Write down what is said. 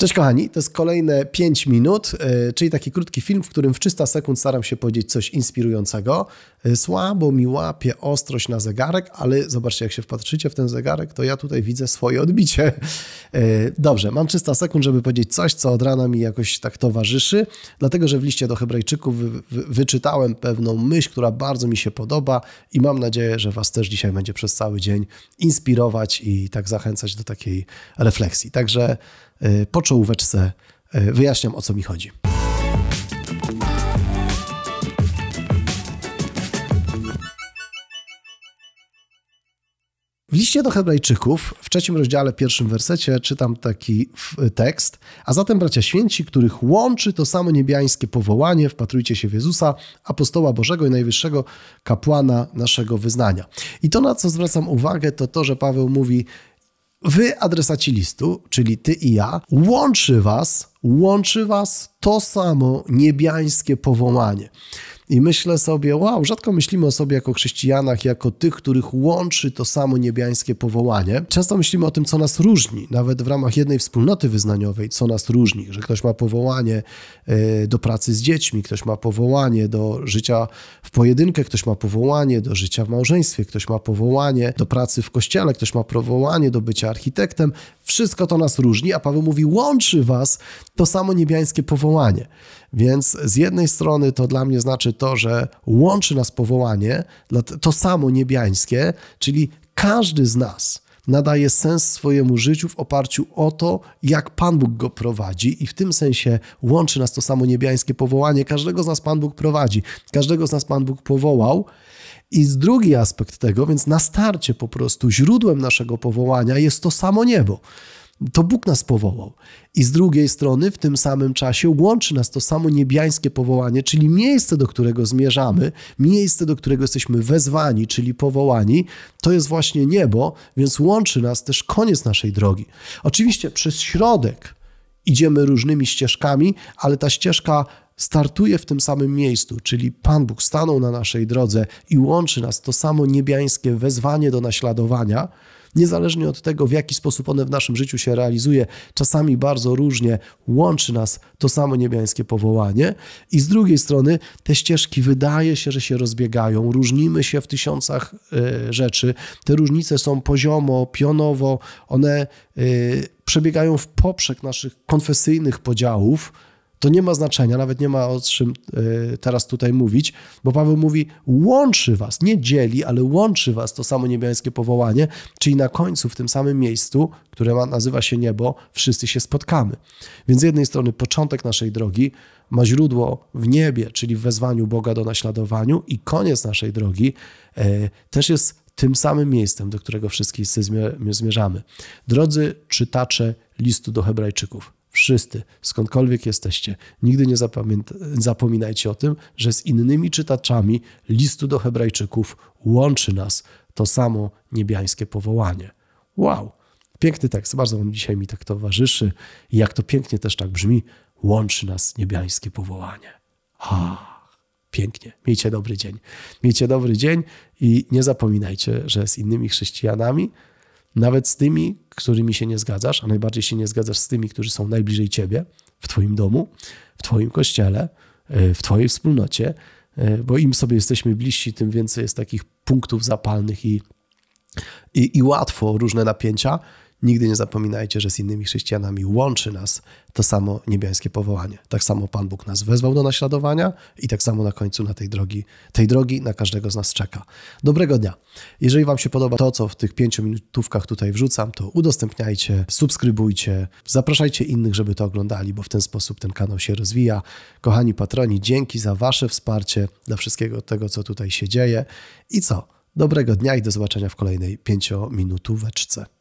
Cześć kochani, to jest kolejne 5 minut, e, czyli taki krótki film, w którym w 300 sekund staram się powiedzieć coś inspirującego. E, słabo mi łapie ostrość na zegarek, ale zobaczcie, jak się wpatrzycie w ten zegarek, to ja tutaj widzę swoje odbicie. E, dobrze, mam 300 sekund, żeby powiedzieć coś, co od rana mi jakoś tak towarzyszy, dlatego że w liście do Hebrajczyków wyczytałem pewną myśl, która bardzo mi się podoba i mam nadzieję, że Was też dzisiaj będzie przez cały dzień inspirować i tak zachęcać do takiej refleksji. Także Y, po czołóweczce y, wyjaśniam o co mi chodzi. W liście do Hebrajczyków, w trzecim rozdziale, pierwszym wersecie, czytam taki tekst. A zatem, bracia święci, których łączy to samo niebiańskie powołanie, wpatrujcie się w Jezusa, apostoła Bożego i najwyższego kapłana naszego wyznania. I to, na co zwracam uwagę, to to, że Paweł mówi: Wy, adresaci listu, czyli ty i ja, łączy was, łączy was to samo niebiańskie powołanie. I myślę sobie, wow, rzadko myślimy o sobie jako chrześcijanach, jako tych, których łączy to samo niebiańskie powołanie. Często myślimy o tym, co nas różni, nawet w ramach jednej wspólnoty wyznaniowej, co nas różni, że ktoś ma powołanie e, do pracy z dziećmi, ktoś ma powołanie do życia w pojedynkę, ktoś ma powołanie do życia w małżeństwie, ktoś ma powołanie do pracy w kościele, ktoś ma powołanie do bycia architektem. Wszystko to nas różni, a Paweł mówi, łączy was to samo niebiańskie powołanie. Więc z jednej strony to dla mnie znaczy to, że łączy nas powołanie, to samo niebiańskie, czyli każdy z nas nadaje sens swojemu życiu w oparciu o to, jak Pan Bóg go prowadzi, i w tym sensie łączy nas to samo niebiańskie powołanie. Każdego z nas Pan Bóg prowadzi, każdego z nas Pan Bóg powołał, i z drugi aspekt tego, więc na starcie po prostu źródłem naszego powołania jest to samo niebo. To Bóg nas powołał. I z drugiej strony w tym samym czasie łączy nas to samo niebiańskie powołanie, czyli miejsce, do którego zmierzamy, miejsce, do którego jesteśmy wezwani, czyli powołani, to jest właśnie niebo, więc łączy nas też koniec naszej drogi. Oczywiście przez środek idziemy różnymi ścieżkami, ale ta ścieżka startuje w tym samym miejscu, czyli Pan Bóg stanął na naszej drodze i łączy nas to samo niebiańskie wezwanie do naśladowania, niezależnie od tego, w jaki sposób one w naszym życiu się realizuje, czasami bardzo różnie łączy nas to samo niebiańskie powołanie. I z drugiej strony te ścieżki wydaje się, że się rozbiegają, różnimy się w tysiącach e, rzeczy. Te różnice są poziomo, pionowo, one e, przebiegają w poprzek naszych konfesyjnych podziałów to nie ma znaczenia, nawet nie ma o czym e, teraz tutaj mówić, bo Paweł mówi: łączy was, nie dzieli, ale łączy was to samo niebiańskie powołanie, czyli na końcu, w tym samym miejscu, które nazywa się niebo, wszyscy się spotkamy. Więc z jednej strony początek naszej drogi ma źródło w niebie, czyli w wezwaniu Boga do naśladowaniu, i koniec naszej drogi e, też jest tym samym miejscem, do którego wszyscy zmierzamy. Drodzy czytacze listu do Hebrajczyków, wszyscy, skądkolwiek jesteście, nigdy nie zapominajcie o tym, że z innymi czytaczami listu do Hebrajczyków łączy nas to samo niebiańskie powołanie. Wow! Piękny tekst, bardzo on dzisiaj mi tak towarzyszy i jak to pięknie też tak brzmi, łączy nas niebiańskie powołanie. Ha, pięknie. Miejcie dobry dzień. Miejcie dobry dzień i nie zapominajcie, że z innymi chrześcijanami nawet z tymi, którymi się nie zgadzasz, a najbardziej się nie zgadzasz z tymi, którzy są najbliżej ciebie, w twoim domu, w twoim kościele, y, w twojej wspólnocie, y, bo im sobie jesteśmy bliżsi, tym więcej jest takich punktów zapalnych i, i, i łatwo różne napięcia Nigdy nie zapominajcie, że z innymi chrześcijanami łączy nas to samo niebiańskie powołanie. Tak samo Pan Bóg nas wezwał do naśladowania i tak samo na końcu na tej drogi, tej drogi na każdego z nas czeka. Dobrego dnia. Jeżeli Wam się podoba to, co w tych pięciu minutówkach tutaj wrzucam, to udostępniajcie, subskrybujcie, zapraszajcie innych, żeby to oglądali, bo w ten sposób ten kanał się rozwija. Kochani patroni, dzięki za Wasze wsparcie dla wszystkiego tego, co tutaj się dzieje. I co? Dobrego dnia i do zobaczenia w kolejnej pięciominutóweczce.